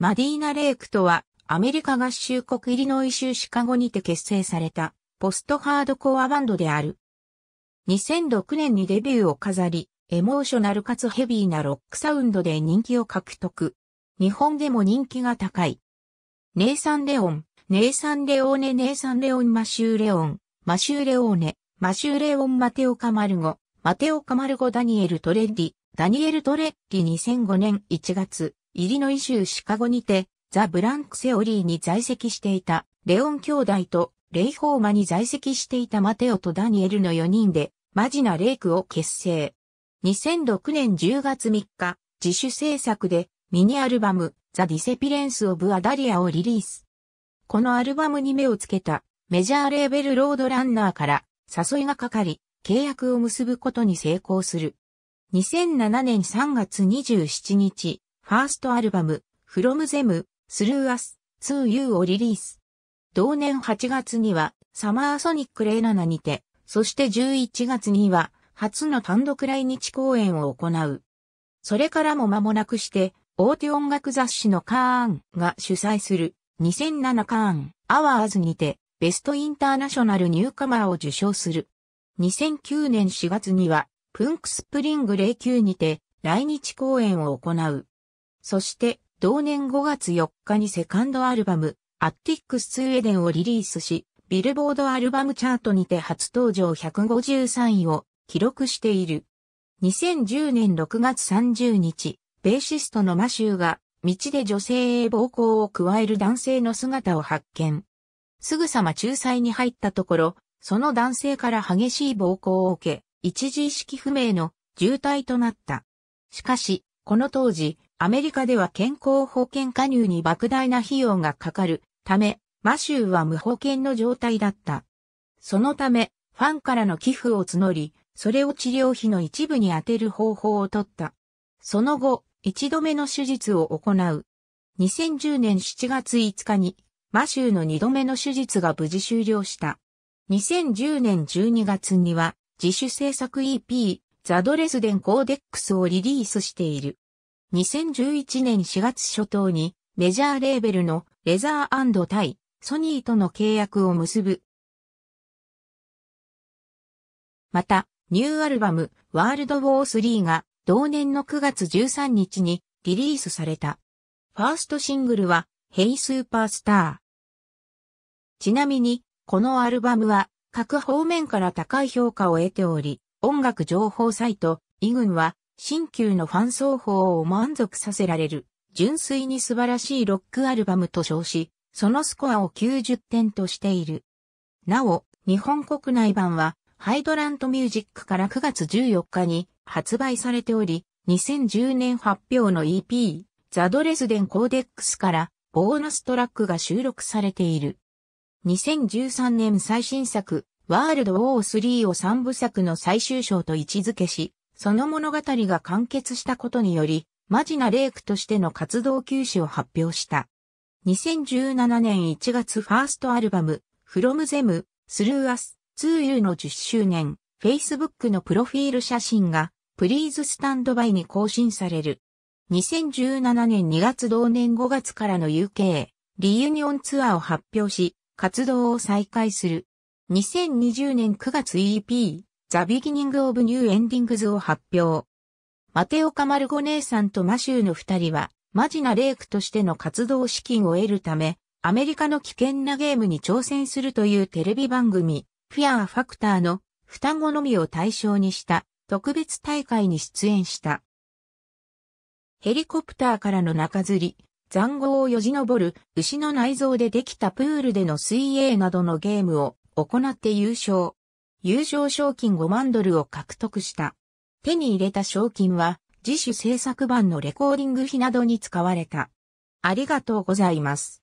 マディーナ・レイクとは、アメリカ合衆国イリノイ州シカゴにて結成された、ポストハードコアバンドである。2006年にデビューを飾り、エモーショナルかつヘビーなロックサウンドで人気を獲得。日本でも人気が高い。ネイサン・レオン、ネイサン・レオーネ、ネイサン・レオン・マシュー・レオン、マシュー・レオーネ、マシュー・レオン・マテオ・カマルゴ、マテオ・カマルゴ・ダニエル・トレッリ、ダニエル・トレッリ2005年1月。イリノイ州シカゴにて、ザ・ブランクセオリーに在籍していた、レオン兄弟と、レイ・ホーマに在籍していたマテオとダニエルの4人で、マジナ・レイクを結成。2006年10月3日、自主制作で、ミニアルバム、ザ・ディセピレンス・オブ・アダリアをリリース。このアルバムに目をつけた、メジャーレーベル・ロードランナーから、誘いがかかり、契約を結ぶことに成功する。2007年3月27日、ファーストアルバム、From Them, Through Us, To You をリリース。同年8月には、サマーソニック07にて、そして11月には、初の単独来日公演を行う。それからも間もなくして、大手音楽雑誌のカーンが主催する2007カーンアワーズにてベストインターナショナルニューカマーを受賞する。2009年4月にはプンクスプリング09にて来日公演を行う。そして、同年5月4日にセカンドアルバム、アッティックスウェーデンをリリースし、ビルボードアルバムチャートにて初登場153位を記録している。2010年6月30日、ベーシストのマシューが、道で女性へ暴行を加える男性の姿を発見。すぐさま仲裁に入ったところ、その男性から激しい暴行を受け、一時意識不明の重体となった。しかし、この当時、アメリカでは健康保険加入に莫大な費用がかかるため、マシューは無保険の状態だった。そのため、ファンからの寄付を募り、それを治療費の一部に充てる方法をとった。その後、一度目の手術を行う。2010年7月5日に、マシューの二度目の手術が無事終了した。2010年12月には、自主制作 EP、ザ・ドレスデン・コーデックスをリリースしている。2011年4月初頭にメジャーレーベルのレザータイ、ソニーとの契約を結ぶ。また、ニューアルバムワールドウォー3が同年の9月13日にリリースされた。ファーストシングルはヘイスーパースター。ちなみに、このアルバムは各方面から高い評価を得ており、音楽情報サイト、イグンは新旧のファン奏法を満足させられる、純粋に素晴らしいロックアルバムと称し、そのスコアを90点としている。なお、日本国内版は、ハイドラントミュージックから9月14日に発売されており、2010年発表の EP、ザ・ドレスデン・コーデックスからボーナストラックが収録されている。2013年最新作、ワールド・オー3を3部作の最終章と位置づけし、その物語が完結したことにより、マジなレイクとしての活動休止を発表した。2017年1月ファーストアルバム、From Them, Through Us, To You の10周年、Facebook のプロフィール写真が、Please Stand By に更新される。2017年2月同年5月からの UK、リユニオンツアーを発表し、活動を再開する。2020年9月 EP、ザ・ビギニング・オブ・ニュー・エンディングズを発表。マテオ・カマルゴ姉さんとマシューの二人は、マジなレイクとしての活動資金を得るため、アメリカの危険なゲームに挑戦するというテレビ番組、フィアー・ファクターの双子のみを対象にした特別大会に出演した。ヘリコプターからの中吊り、残壕をよじ登る牛の内臓でできたプールでの水泳などのゲームを行って優勝。優勝賞金5万ドルを獲得した。手に入れた賞金は、自主制作版のレコーディング費などに使われた。ありがとうございます。